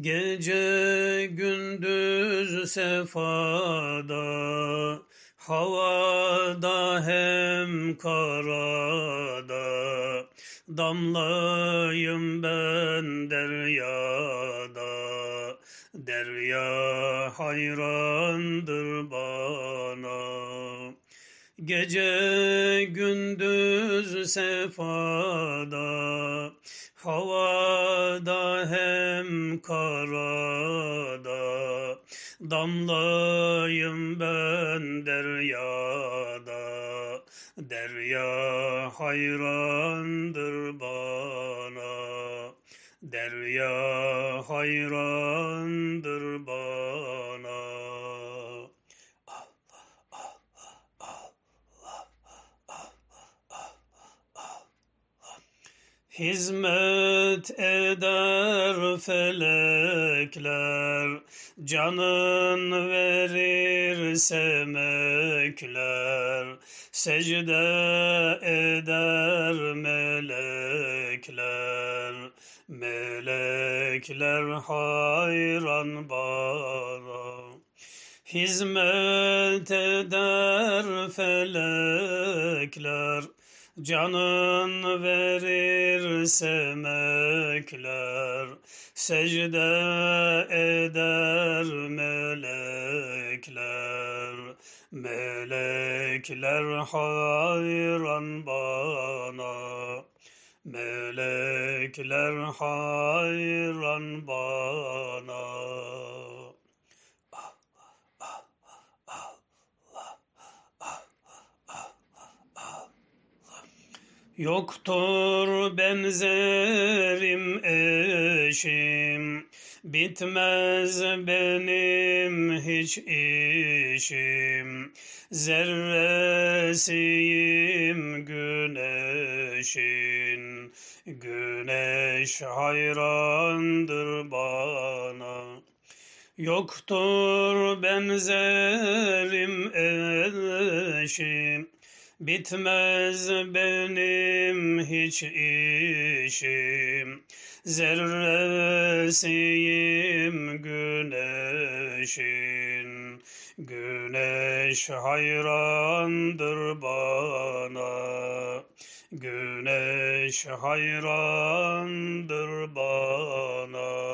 Gece gündüz sefada, havada hem karada, damlayım ben deryada, derya hayrandır bana. Gece gündüz sefada, Havada hem karada Damlayım ben deryada Derya hayrandır bana Derya hayrandır bana Hizmet eder felekler, canın verir semekler, secde eder melekler, melekler hayran bana. Hizmet eder felekler, Canın verir sevmekler, secde eder melekler. Melekler hayran bana, melekler hayran bana. Yoktur benzerim eşim, bitmez benim hiç işim. Zerresiyim güneşin, güneş hayrandır bana. Yoktur benzerim eşim, Bitmez benim hiç işim, zerresiyim güneşin. Güneş hayrandır bana, güneş hayrandır bana.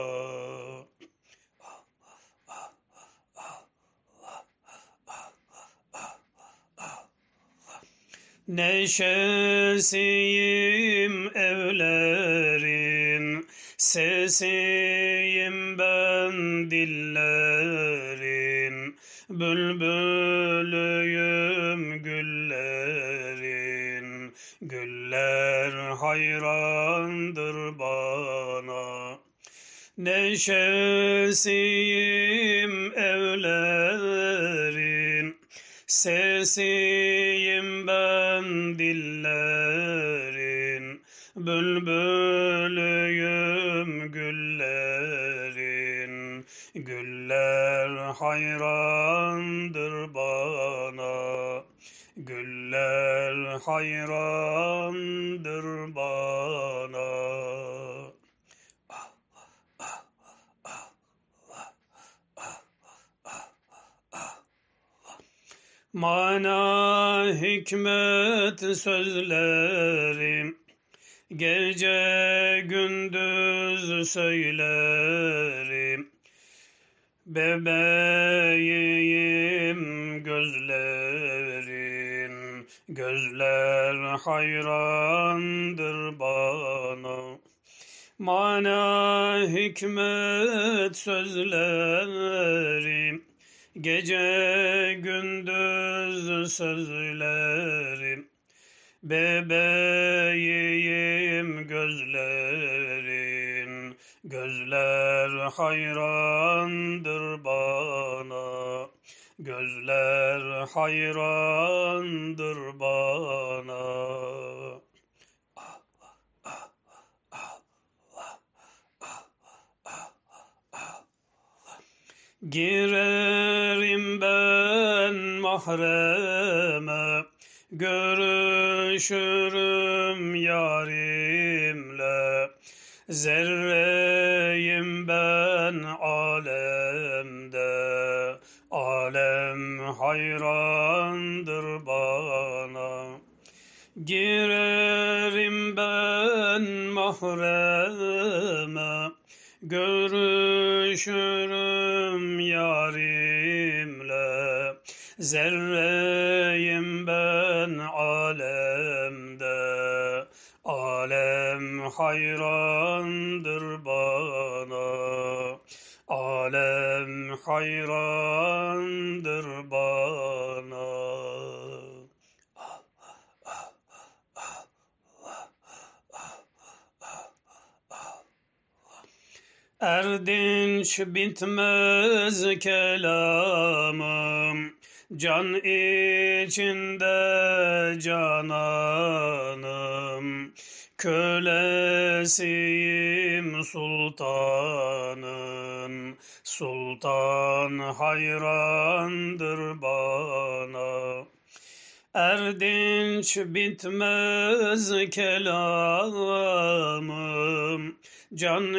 Neşesiyim evlerin, sesiyim ben dillerin, bülbülüyüm güllerin, güller hayrandır bana. Neşesiyim evlerin, Sesiyim ben dillerin, bülbülüyüm güllerin. Güller hayrandır bana, güller hayrandır bana. Mana hikmet sözlerim Gece gündüz söylerim Bebeğim gözlerin Gözler hayrandır bana Mana hikmet sözlerim Gece gündüz sözlerim, bebeğim gözlerin, gözler hayrandır bana, gözler hayrandır bana. Allah, mahreme Görüşürüm yarimle Zerreyim ben alemde Alem hayrandır bana Girerim ben mahreme Görüşürüm yarim Zerreyim ben alemde Alem hayrandır bana Alem hayrandır bana Erdinç bitmez kelamım, can içinde cananım. Kölesiyim sultanın, sultan hayrandır bana. Erdinç bitmez kelamım Can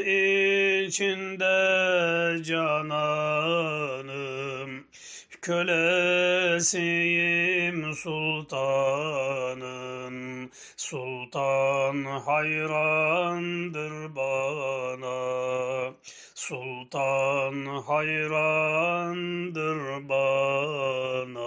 içinde cananım Kölesiyim sultanın Sultan hayrandır bana Sultan hayrandır bana